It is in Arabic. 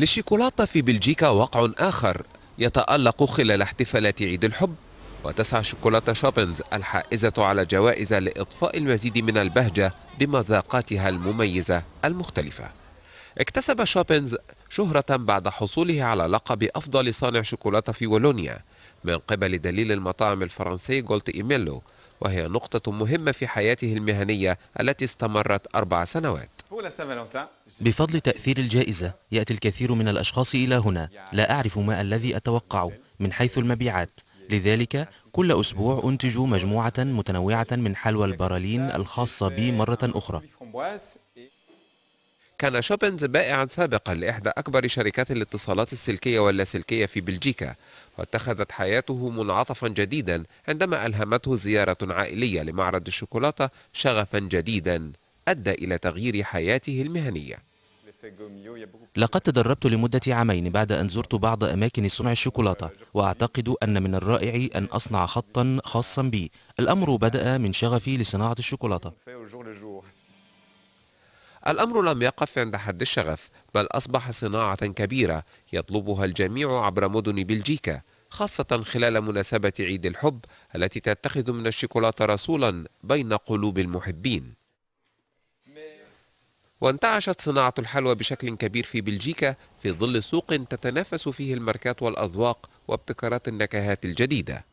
للشيكولاتة في بلجيكا وقع آخر يتألق خلال احتفالات عيد الحب وتسعى شوكولاتة شوبنز الحائزة على جوائز لإضفاء المزيد من البهجة بمذاقاتها المميزة المختلفة اكتسب شوبنز شهرة بعد حصوله على لقب أفضل صانع شوكولاتة في ولونيا من قبل دليل المطاعم الفرنسي جولت إيميلو وهي نقطة مهمة في حياته المهنية التي استمرت أربع سنوات بفضل تأثير الجائزة يأتي الكثير من الأشخاص إلى هنا لا أعرف ما الذي أتوقعه من حيث المبيعات لذلك كل أسبوع أنتج مجموعة متنوعة من حلوى البرالين الخاصة بي مرة أخرى كان شوبنز بائعا سابقا لإحدى أكبر شركات الاتصالات السلكية واللاسلكية في بلجيكا واتخذت حياته منعطفا جديدا عندما ألهمته زيارة عائلية لمعرض الشوكولاتة شغفا جديدا أدى إلى تغيير حياته المهنية لقد تدربت لمدة عامين بعد أن زرت بعض أماكن صنع الشوكولاتة وأعتقد أن من الرائع أن أصنع خطا خاصا بي الأمر بدأ من شغفي لصناعة الشوكولاتة الأمر لم يقف عند حد الشغف بل أصبح صناعة كبيرة يطلبها الجميع عبر مدن بلجيكا خاصة خلال مناسبة عيد الحب التي تتخذ من الشوكولاتة رسولا بين قلوب المحبين وانتعشت صناعة الحلوى بشكل كبير في بلجيكا في ظل سوق تتنافس فيه الماركات والأذواق وابتكارات النكهات الجديدة